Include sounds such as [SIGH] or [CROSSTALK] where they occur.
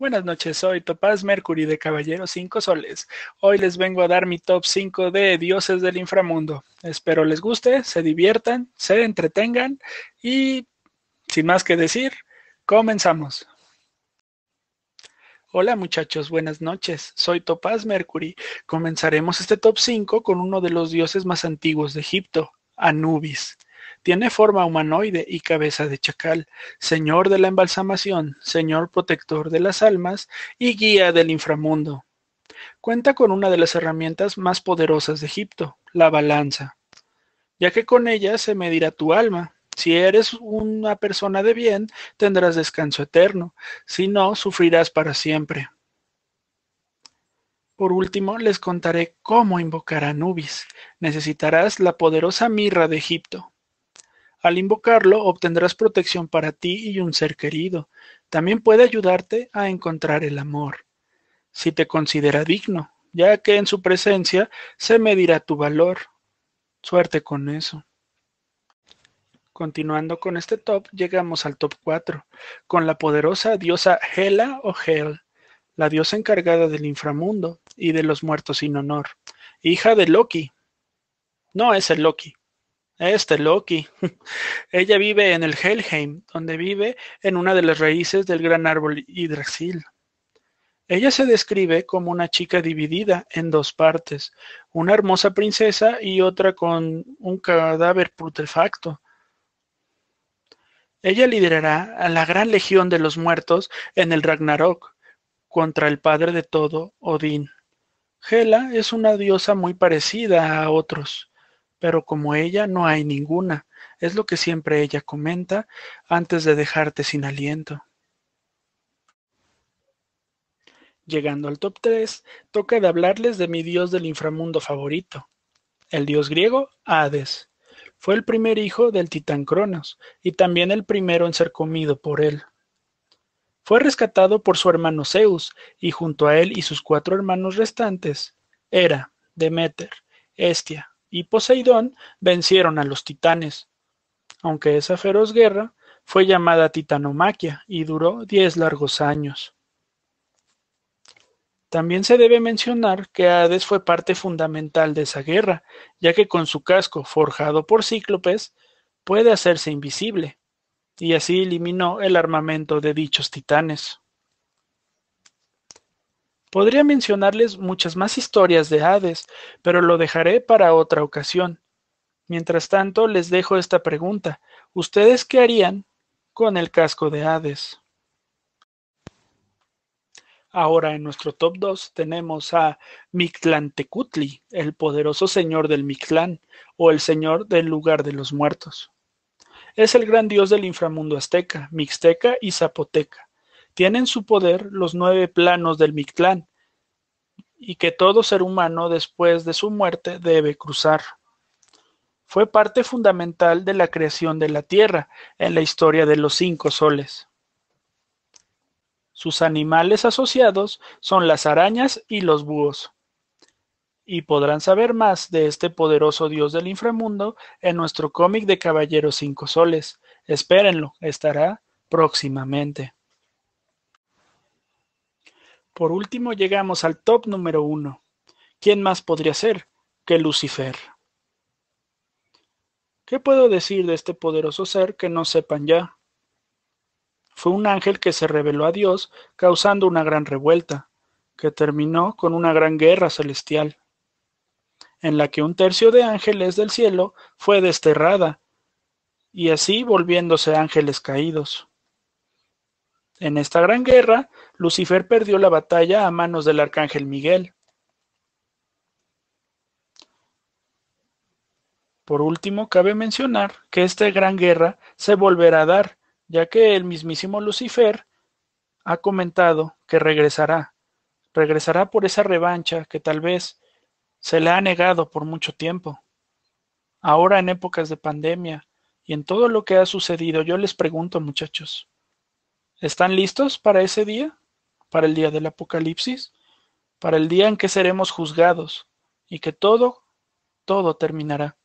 Buenas noches, soy Topaz Mercury de Caballero 5 Soles. Hoy les vengo a dar mi top 5 de dioses del inframundo. Espero les guste, se diviertan, se entretengan y, sin más que decir, comenzamos. Hola muchachos, buenas noches. Soy Topaz Mercury. Comenzaremos este top 5 con uno de los dioses más antiguos de Egipto, Anubis. Tiene forma humanoide y cabeza de chacal, señor de la embalsamación, señor protector de las almas y guía del inframundo. Cuenta con una de las herramientas más poderosas de Egipto, la balanza, ya que con ella se medirá tu alma. Si eres una persona de bien, tendrás descanso eterno, si no, sufrirás para siempre. Por último, les contaré cómo invocar a Anubis. Necesitarás la poderosa mirra de Egipto, al invocarlo obtendrás protección para ti y un ser querido. También puede ayudarte a encontrar el amor, si te considera digno, ya que en su presencia se medirá tu valor. Suerte con eso. Continuando con este top, llegamos al top 4, con la poderosa diosa Hela o Hel, la diosa encargada del inframundo y de los muertos sin honor, hija de Loki. No es el Loki, este Loki. [LAUGHS] Ella vive en el Helheim, donde vive en una de las raíces del gran árbol Yggdrasil. Ella se describe como una chica dividida en dos partes, una hermosa princesa y otra con un cadáver putrefacto. Ella liderará a la gran legión de los muertos en el Ragnarok contra el padre de todo, Odín. Hela es una diosa muy parecida a otros pero como ella no hay ninguna, es lo que siempre ella comenta antes de dejarte sin aliento. Llegando al top 3, toca de hablarles de mi dios del inframundo favorito, el dios griego Hades. Fue el primer hijo del titán Cronos y también el primero en ser comido por él. Fue rescatado por su hermano Zeus y junto a él y sus cuatro hermanos restantes, Hera, Demeter, Estia, y Poseidón vencieron a los titanes, aunque esa feroz guerra fue llamada titanomaquia y duró diez largos años. También se debe mencionar que Hades fue parte fundamental de esa guerra, ya que con su casco forjado por cíclopes puede hacerse invisible, y así eliminó el armamento de dichos titanes. Podría mencionarles muchas más historias de Hades, pero lo dejaré para otra ocasión. Mientras tanto, les dejo esta pregunta. ¿Ustedes qué harían con el casco de Hades? Ahora en nuestro top 2 tenemos a Mictlantecutli, el poderoso señor del Mictlán, o el señor del lugar de los muertos. Es el gran dios del inframundo azteca, mixteca y zapoteca tiene en su poder los nueve planos del Mictlán y que todo ser humano después de su muerte debe cruzar. Fue parte fundamental de la creación de la Tierra en la historia de los cinco soles. Sus animales asociados son las arañas y los búhos. Y podrán saber más de este poderoso dios del inframundo en nuestro cómic de Caballeros Cinco Soles. Espérenlo, estará próximamente. Por último llegamos al top número uno. ¿Quién más podría ser que Lucifer? ¿Qué puedo decir de este poderoso ser que no sepan ya? Fue un ángel que se reveló a Dios causando una gran revuelta, que terminó con una gran guerra celestial, en la que un tercio de ángeles del cielo fue desterrada, y así volviéndose ángeles caídos. En esta gran guerra, Lucifer perdió la batalla a manos del arcángel Miguel. Por último, cabe mencionar que esta gran guerra se volverá a dar, ya que el mismísimo Lucifer ha comentado que regresará. Regresará por esa revancha que tal vez se le ha negado por mucho tiempo. Ahora en épocas de pandemia y en todo lo que ha sucedido, yo les pregunto muchachos, ¿Están listos para ese día? ¿Para el día del Apocalipsis? ¿Para el día en que seremos juzgados y que todo, todo terminará?